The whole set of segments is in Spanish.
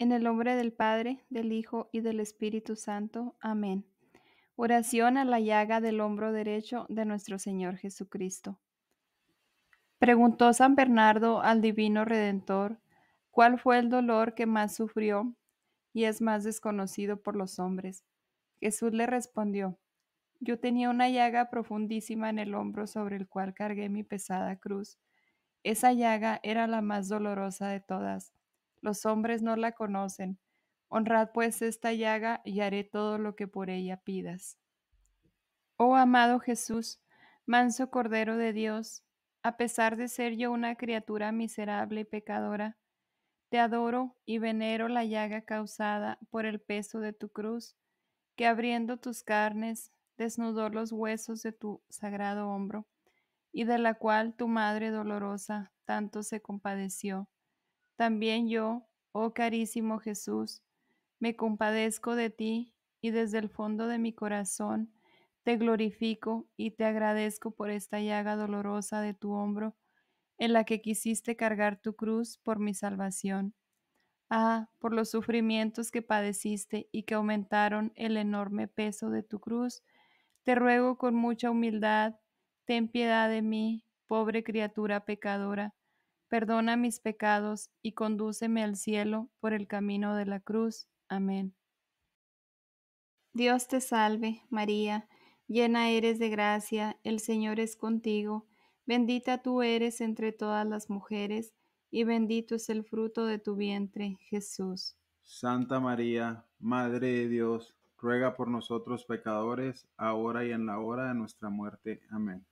En el nombre del Padre, del Hijo y del Espíritu Santo. Amén. Oración a la llaga del hombro derecho de nuestro Señor Jesucristo. Preguntó San Bernardo al Divino Redentor cuál fue el dolor que más sufrió y es más desconocido por los hombres. Jesús le respondió, yo tenía una llaga profundísima en el hombro sobre el cual cargué mi pesada cruz. Esa llaga era la más dolorosa de todas los hombres no la conocen. Honrad pues esta llaga y haré todo lo que por ella pidas. Oh amado Jesús, manso Cordero de Dios, a pesar de ser yo una criatura miserable y pecadora, te adoro y venero la llaga causada por el peso de tu cruz, que abriendo tus carnes desnudó los huesos de tu sagrado hombro, y de la cual tu Madre dolorosa tanto se compadeció también yo, oh carísimo Jesús, me compadezco de ti y desde el fondo de mi corazón te glorifico y te agradezco por esta llaga dolorosa de tu hombro en la que quisiste cargar tu cruz por mi salvación. Ah, por los sufrimientos que padeciste y que aumentaron el enorme peso de tu cruz, te ruego con mucha humildad, ten piedad de mí, pobre criatura pecadora, perdona mis pecados y condúceme al cielo por el camino de la cruz. Amén. Dios te salve, María, llena eres de gracia, el Señor es contigo, bendita tú eres entre todas las mujeres, y bendito es el fruto de tu vientre, Jesús. Santa María, Madre de Dios, ruega por nosotros pecadores, ahora y en la hora de nuestra muerte. Amén.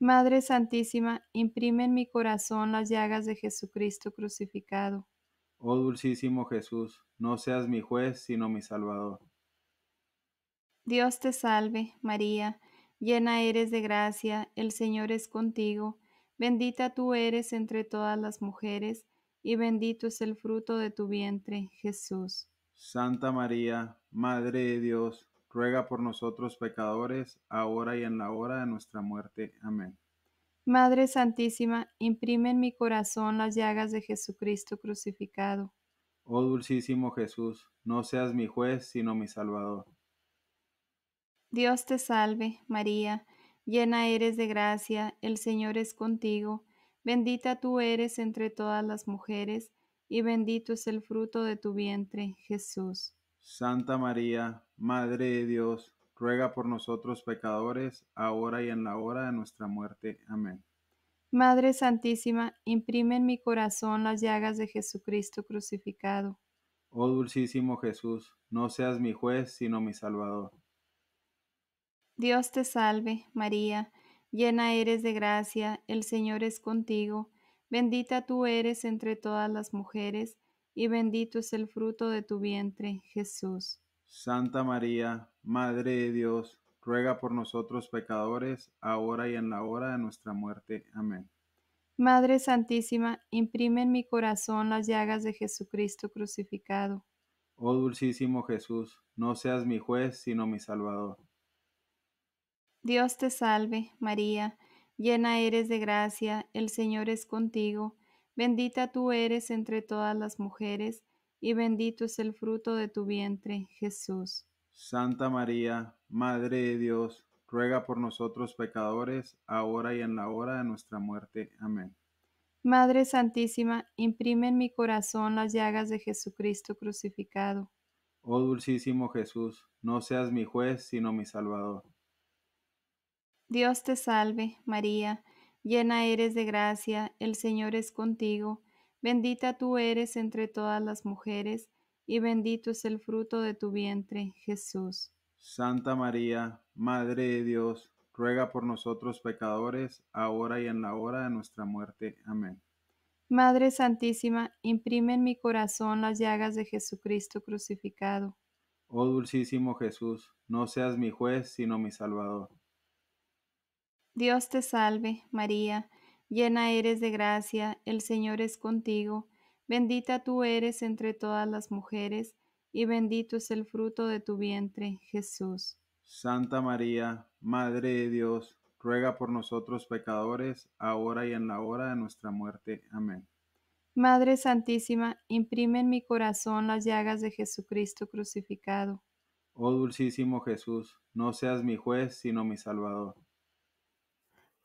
Madre Santísima, imprime en mi corazón las llagas de Jesucristo crucificado. Oh dulcísimo Jesús, no seas mi juez, sino mi Salvador. Dios te salve, María, llena eres de gracia, el Señor es contigo, bendita tú eres entre todas las mujeres, y bendito es el fruto de tu vientre, Jesús. Santa María, Madre de Dios, ruega por nosotros pecadores, ahora y en la hora de nuestra muerte. Amén. Madre Santísima, imprime en mi corazón las llagas de Jesucristo crucificado. Oh dulcísimo Jesús, no seas mi juez, sino mi Salvador. Dios te salve, María, llena eres de gracia, el Señor es contigo, bendita tú eres entre todas las mujeres, y bendito es el fruto de tu vientre, Jesús. Santa María, Madre de Dios, ruega por nosotros pecadores, ahora y en la hora de nuestra muerte. Amén. Madre Santísima, imprime en mi corazón las llagas de Jesucristo crucificado. Oh dulcísimo Jesús, no seas mi juez, sino mi Salvador. Dios te salve, María, llena eres de gracia, el Señor es contigo, bendita tú eres entre todas las mujeres, y bendito es el fruto de tu vientre, Jesús. Santa María, Madre de Dios, ruega por nosotros pecadores, ahora y en la hora de nuestra muerte. Amén. Madre Santísima, imprime en mi corazón las llagas de Jesucristo crucificado. Oh dulcísimo Jesús, no seas mi juez, sino mi Salvador. Dios te salve, María, llena eres de gracia, el Señor es contigo. Bendita tú eres entre todas las mujeres, y bendito es el fruto de tu vientre, Jesús. Santa María, Madre de Dios, ruega por nosotros pecadores, ahora y en la hora de nuestra muerte. Amén. Madre Santísima, imprime en mi corazón las llagas de Jesucristo crucificado. Oh dulcísimo Jesús, no seas mi juez, sino mi salvador. Dios te salve, María llena eres de gracia, el Señor es contigo, bendita tú eres entre todas las mujeres, y bendito es el fruto de tu vientre, Jesús. Santa María, Madre de Dios, ruega por nosotros pecadores, ahora y en la hora de nuestra muerte. Amén. Madre Santísima, imprime en mi corazón las llagas de Jesucristo crucificado. Oh dulcísimo Jesús, no seas mi juez, sino mi salvador. Dios te salve, María, llena eres de gracia, el Señor es contigo, bendita tú eres entre todas las mujeres, y bendito es el fruto de tu vientre, Jesús. Santa María, Madre de Dios, ruega por nosotros pecadores, ahora y en la hora de nuestra muerte. Amén. Madre Santísima, imprime en mi corazón las llagas de Jesucristo crucificado. Oh dulcísimo Jesús, no seas mi juez, sino mi salvador